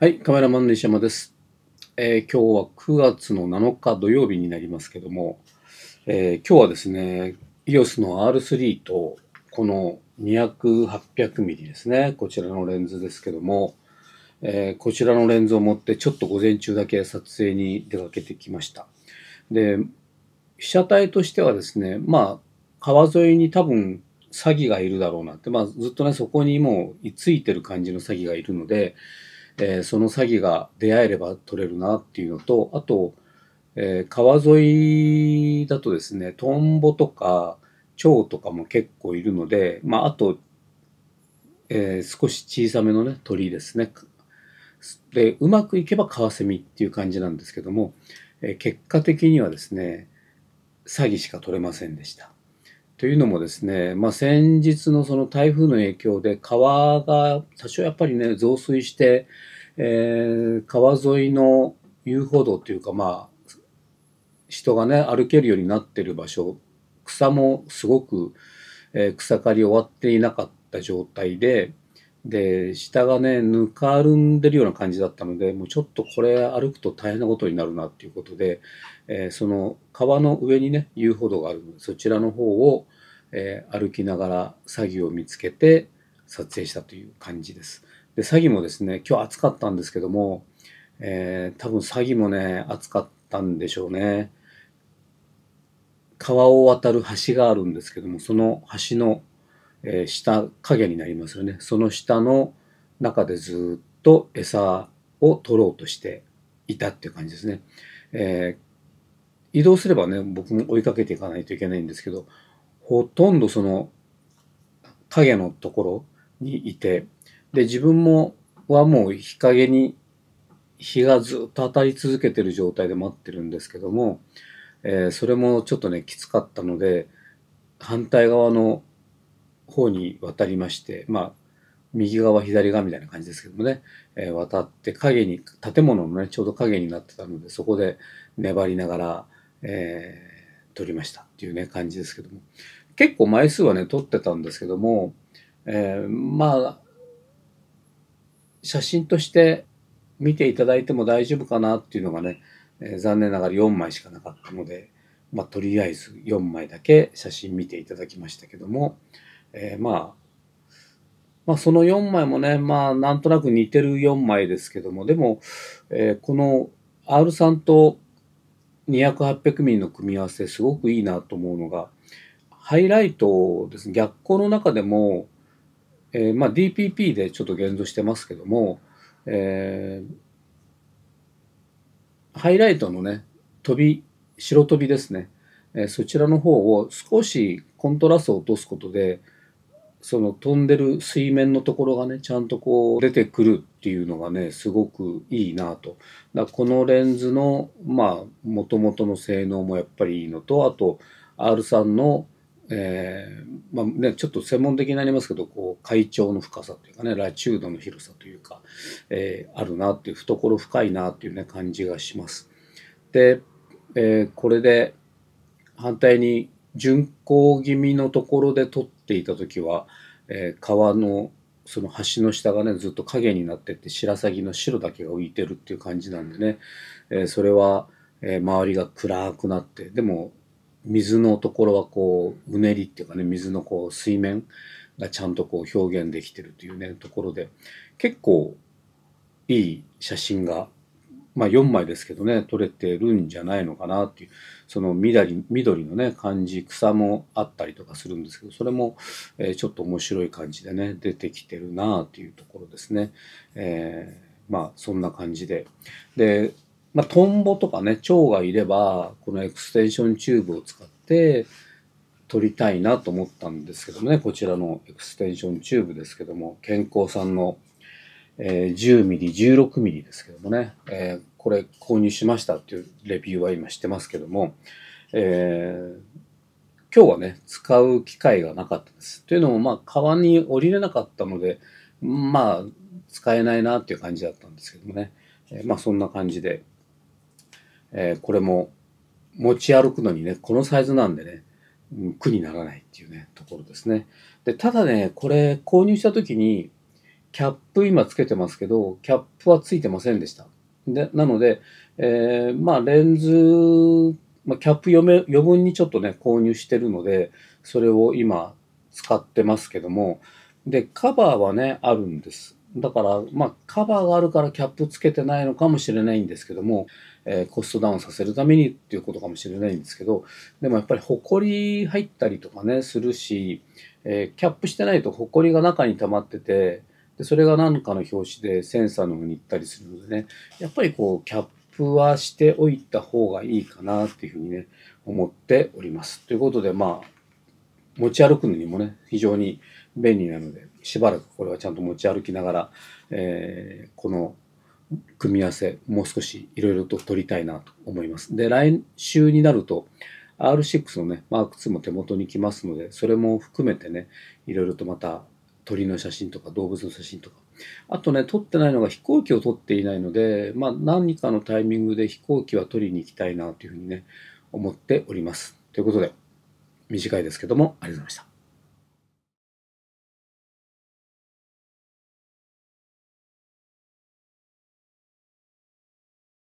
はい、カメラマンの石山です、えー、今日は9月の7日土曜日になりますけども、えー、今日はですね、EOS の R3 とこの200、800ミリですね、こちらのレンズですけども、えー、こちらのレンズを持ってちょっと午前中だけ撮影に出かけてきました。で、被写体としてはですね、まあ、川沿いに多分詐欺がいるだろうなって、まあ、ずっとね、そこにもうついてる感じの詐欺がいるので、えー、その詐欺が出会えれば取れるなっていうのと、あと、えー、川沿いだとですね、トンボとか蝶とかも結構いるので、まあ、あと、えー、少し小さめのね、鳥ですね。で、うまくいけばカワセミっていう感じなんですけども、え結果的にはですね、詐欺しか取れませんでした。というのもですね、まあ、先日のその台風の影響で川が多少やっぱりね増水して、えー、川沿いの遊歩道というかまあ人がね歩けるようになってる場所草もすごく、えー、草刈り終わっていなかった状態でで、下がね、ぬかるんでるような感じだったので、もうちょっとこれ歩くと大変なことになるなっていうことで、えー、その川の上にね、遊歩道があるので、そちらの方を、えー、歩きながら詐欺を見つけて撮影したという感じです。で、詐欺もですね、今日暑かったんですけども、えー、多分詐欺もね、暑かったんでしょうね。川を渡る橋があるんですけども、その橋のえー、下影になりますよねその下の中でずっと餌を取ろうとしていたっていう感じですね、えー、移動すればね僕も追いかけていかないといけないんですけどほとんどその影のところにいてで自分もはもう日陰に日がずっと当たり続けてる状態で待ってるんですけども、えー、それもちょっとねきつかったので反対側の方に渡りまして、まあ、右側、左側みたいな感じですけどもね、えー、渡って影に、建物のね、ちょうど影になってたので、そこで粘りながら、えー、撮りましたっていうね、感じですけども。結構枚数はね、撮ってたんですけども、えー、まあ、写真として見ていただいても大丈夫かなっていうのがね、えー、残念ながら4枚しかなかったので、まあ、とりあえず4枚だけ写真見ていただきましたけども、えー、まあ、まあ、その4枚もね、まあ、なんとなく似てる4枚ですけども、でも、えー、この R3 と200、800ミリの組み合わせ、すごくいいなと思うのが、ハイライトですね、逆光の中でも、えー、まあ、DPP でちょっと現像してますけども、えー、ハイライトのね、飛び、白飛びですね、えそちらの方を少しコントラストを落とすことで、その飛んでる水面のところがね、ちゃんとこう出てくるっていうのがね、すごくいいなと。だこのレンズの、まあ、もともとの性能もやっぱりいいのと、あと、R さんの、えー、まあね、ちょっと専門的になりますけど、こう、会長の深さというかね、ラチュードの広さというか、えー、あるなっていう、懐深いなっていうね、感じがします。で、えー、これで、反対に、巡航気味のところで撮ってていた時は、えー、川のその橋の下がねずっと影になってって白鷺の白だけが浮いてるっていう感じなんでね、えー、それは、えー、周りが暗くなってでも水のところはこううねりっていうかね水のこう水面がちゃんとこう表現できてるというねところで結構いい写真がまあ、4枚ですけどね、取れてるんじゃないのかなっていう、その緑緑のね、感じ、草もあったりとかするんですけど、それも、えー、ちょっと面白い感じでね、出てきてるなっていうところですね。えー、まあ、そんな感じで。で、まあ、トンボとかね、蝶がいれば、このエクステンションチューブを使って、撮りたいなと思ったんですけどもね、こちらのエクステンションチューブですけども、健康さんのえー、10ミリ、16ミリですけどもね、えー、これ購入しましたっていうレビューは今してますけども、えー、今日はね、使う機会がなかったです。というのも、まあ、川に降りれなかったので、まあ、使えないなっていう感じだったんですけどもね、えー、まあ、そんな感じで、えー、これも持ち歩くのにね、このサイズなんでね、苦にならないっていうね、ところですね。で、ただね、これ購入した時に、キャップ今つけてますけど、キャップはついてませんでした。でなので、えー、まあ、レンズ、まあ、キャップ余め余分にちょっとね、購入してるので、それを今使ってますけども、で、カバーはね、あるんです。だから、まあ、カバーがあるからキャップつけてないのかもしれないんですけども、えー、コストダウンさせるためにっていうことかもしれないんですけど、でもやっぱりホコリ入ったりとかね、するし、えー、キャップしてないとホコリが中に溜まってて、でそれが何かの表紙でセンサーの方に行ったりするのでねやっぱりこうキャップはしておいた方がいいかなっていうふうにね思っております。ということでまあ持ち歩くのにもね非常に便利なのでしばらくこれはちゃんと持ち歩きながら、えー、この組み合わせもう少しいろいろと取りたいなと思います。で来週になると R6 のねマーク2も手元に来ますのでそれも含めてねいろいろとまた鳥の写真とか動物の写真とか。あとね、撮ってないのが飛行機を撮っていないので、まあ、何かのタイミングで飛行機は撮りに行きたいなというふうにね、思っております。ということで、短いですけども、ありがとうございました。